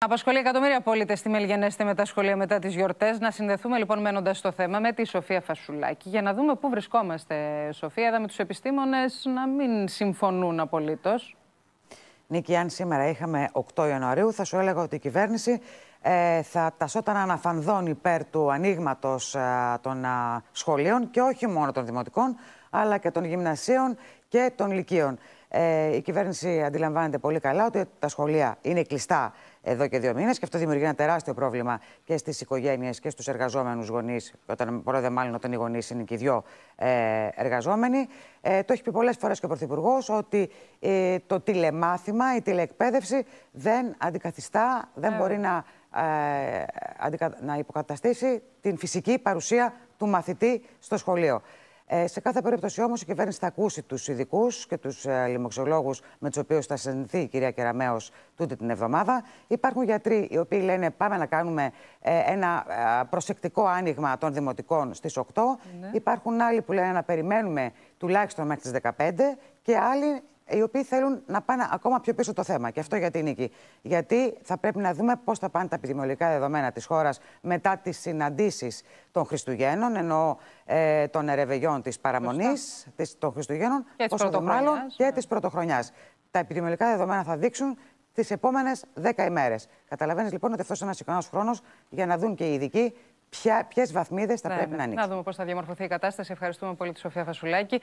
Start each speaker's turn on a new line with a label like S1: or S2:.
S1: Απασχολεί εκατομμύρια πολίτες στη Μελγενέστη με τα σχολεία μετά τις γιορτές. Να συνδεθούμε λοιπόν μένοντας το θέμα με τη Σοφία Φασουλάκη για να δούμε πού βρισκόμαστε. Σοφία, είδαμε τους επιστήμονες να μην συμφωνούν απολύτως. Νίκη, αν σήμερα είχαμε 8 Ιανουαρίου, θα σου έλεγα ότι η κυβέρνηση ε, θα τασόταν αναφανδών υπέρ του ανοίγματος ε, των ε, σχολείων και όχι μόνο των δημοτικών, αλλά και των γυμνασίων και των Λυκείων. Ε, η κυβέρνηση αντιλαμβάνεται πολύ καλά ότι τα σχολεία είναι κλειστά εδώ και δύο μήνες και αυτό δημιουργεί ένα τεράστιο πρόβλημα και στις οικογένειες και στους εργαζόμενους γονείς. Όταν πρόεδρε, μάλλον όταν οι γονείς είναι και οι δυο ε, εργαζόμενοι. Ε, το έχει πει πολλές φορές και ο Πρωθυπουργός ότι ε, το τηλεμάθημα, η τηλεεκπαίδευση δεν αντικαθιστά, δεν ε. μπορεί να, ε, να υποκαταστήσει την φυσική παρουσία του μαθητή στο σχολείο. Ε, σε κάθε περίπτωση όμως η κυβέρνηση θα ακούσει τους ειδικούς και τους ε, με τους οποίους θα συνδεθεί η κυρία Κεραμέο τούτη την εβδομάδα. Υπάρχουν γιατροί οι οποίοι λένε πάμε να κάνουμε ε, ένα ε, προσεκτικό άνοιγμα των δημοτικών στις 8. Ναι. Υπάρχουν άλλοι που λένε να περιμένουμε τουλάχιστον μέχρι τις 15 και άλλοι οι οποίοι θέλουν να πάνε ακόμα πιο πίσω το θέμα. Και αυτό γιατί νίκη. Γιατί θα πρέπει να δούμε πώς θα πάνε τα επιδημιολογικά δεδομένα της χώρας μετά τις συναντήσεις των Χριστουγέννων, ενώ ε, των ερευνητών της παραμονής των Χριστουγέννων, όσο το μάλλον και ναι. της πρωτοχρονιάς. Τα επιδημιολογικά δεδομένα θα δείξουν τις επόμενες δέκα ημέρες. Καταλαβαίνεις λοιπόν ότι αυτός είναι ένας ικανός χρόνος για να δουν και οι ειδικοί ποιες βαθμίδες θα ναι, πρέπει ναι. να ανοίξουν. Να δούμε πώς θα διαμορφωθεί η κατάσταση. Ευχαριστούμε πολύ τη Σοφία Φασουλάκη.